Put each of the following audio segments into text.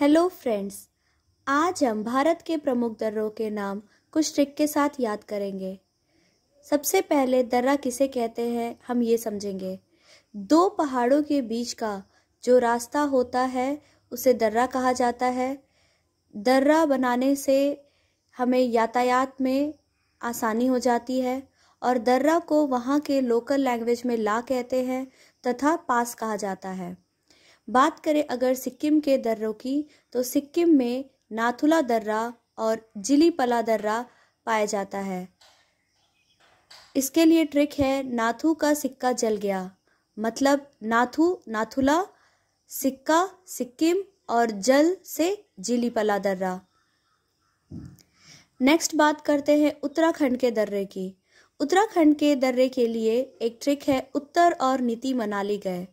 hello friends आज हम भारत के प्रमुख दर्रों के नाम कुछ ट्रिक के साथ याद करेंगे सबसे पहले दर्रा किसे कहते हैं हम ये समझेंगे दो पहाड़ों के बीच का जो रास्ता होता है उसे दर्रा कहा जाता है दर्रा बनाने से हमें यातायात में आसानी हो जाती है और दर्रा को वहाँ के लोकल लैंग्वेज में ला कहते हैं तथा पास कहा जाता है बात करें अगर सिक्किम के दर्रों की तो सिक्किम में नाथुला दर्रा और जिलीपला दर्रा पाया जाता है इसके लिए ट्रिक है नाथू का सिक्का जल गया मतलब नाथू नाथुला सिक्का सिक्किम और जल से जिलीपला दर्रा नेक्स्ट बात करते हैं उत्तराखंड के दर्रे की उत्तराखंड के दर्रे के लिए एक ट्रिक है उत्तर और नीति मनाली गए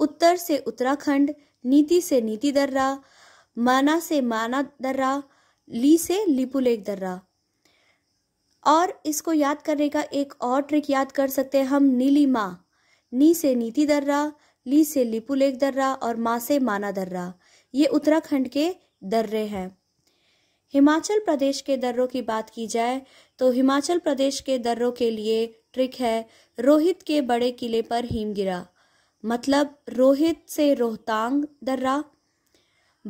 उत्तर से उत्तराखंड नीति से नीति दर्रा माना से माना दर्रा ली से लिपुलेख दर्रा और इसको याद करने का एक और ट्रिक याद कर सकते हैं हम माँ नी से नीति दर्रा ली से लिपुलेख दर्रा और माँ से माना दर्रा ये उत्तराखंड के दर्रे हैं हिमाचल प्रदेश के दर्रों की बात की जाए तो हिमाचल प्रदेश के दर्रों के लिए ट्रिक है रोहित के बड़े किले पर हिम गिरा मतलब रोहित से रोहतांग दर्रा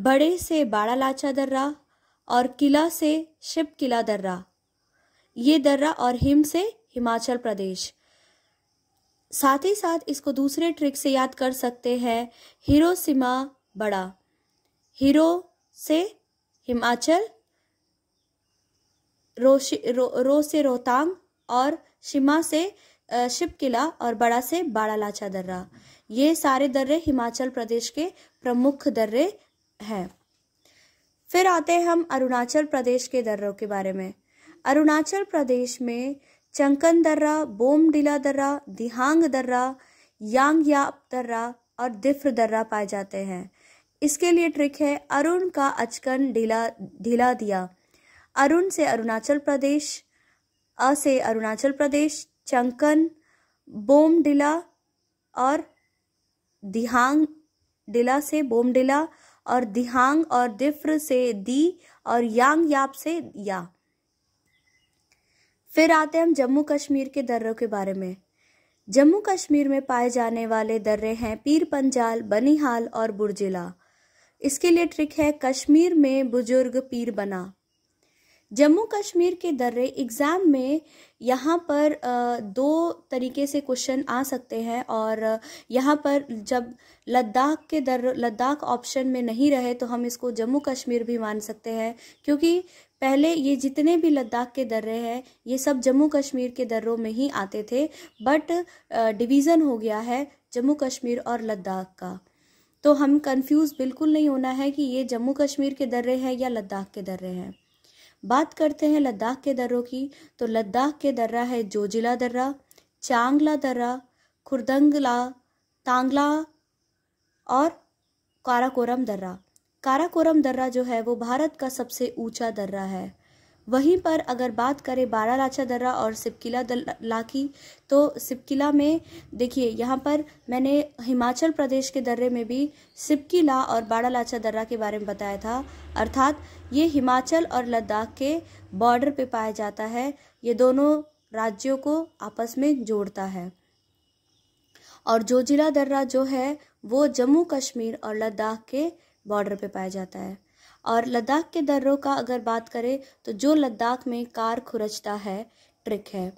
बड़े से बाड़ा लाचा दर्रा और किला से शिव किला दर्रा ये दर्रा और हिम से हिमाचल प्रदेश साथ ही साथ इसको दूसरे ट्रिक से याद कर सकते हैं सीमा बड़ा हीरो से हिमाचल रो, रो, रो से रोहतांग और सीमा से शिव किला और बड़ा से बाड़ा लाचा दर्रा ये सारे दर्रे हिमाचल प्रदेश के प्रमुख दर्रे हैं फिर आते हैं हम अरुणाचल प्रदेश के दर्रों के बारे में अरुणाचल प्रदेश में चंकन दर्रा बोमडिला दर्रा दिहांग दर्रा यांगयाप दर्रा और दिफ्र दर्रा पाए जाते हैं इसके लिए ट्रिक है अरुण का अचकन ढीला ढीला दिया अरुण से अरुणाचल प्रदेश अ से अरुणाचल प्रदेश चंकन बोमडिला और दिहांग डिला से बोमडिला और दिहांग और दिफ्र से दी और यांग याप से या फिर आते हैं हम जम्मू कश्मीर के दर्रों के बारे में जम्मू कश्मीर में पाए जाने वाले दर्रे हैं पीर पंजाल बनिहाल और बुरजिला इसके लिए ट्रिक है कश्मीर में बुजुर्ग पीर बना जम्मू कश्मीर के दर्रे एग्ज़ाम में यहाँ पर दो तरीके से क्वेश्चन आ सकते हैं और यहाँ पर जब लद्दाख के दर लद्दाख ऑप्शन में नहीं रहे तो हम इसको जम्मू कश्मीर भी मान सकते हैं क्योंकि पहले ये जितने भी लद्दाख के दर्रे हैं ये सब जम्मू कश्मीर के दर्रों में ही आते थे बट डिवीज़न हो गया है जम्मू कश्मीर और लद्दाख का तो हम कंफ्यूज बिल्कुल नहीं होना है कि ये जम्मू कश्मीर के दर्रे हैं या लद्दाख के दर्रे हैं बात करते हैं लद्दाख के दर्रों की तो लद्दाख के दर्रा है जोजिला दर्रा चांगला दर्रा खुरदंगला तांगला और काराकोरम दर्रा काराकोरम दर्रा जो है वो भारत का सबसे ऊंचा दर्रा है वहीं पर अगर बात करें बारा लाचा दर्रा और सिपकिला दल्ला की तो सिपकिला में देखिए यहाँ पर मैंने हिमाचल प्रदेश के दर्रे में भी सिपकिला और बारा लाचा दर्रा के बारे में बताया था अर्थात ये हिमाचल और लद्दाख के बॉर्डर पे पाया जाता है ये दोनों राज्यों को आपस में जोड़ता है और जोजिला दर्रा जो है वो जम्मू कश्मीर और लद्दाख के बॉर्डर पर पाया जाता है और लद्दाख के दर्रों का अगर बात करें तो जो लद्दाख में कार खुरचता है ट्रिक है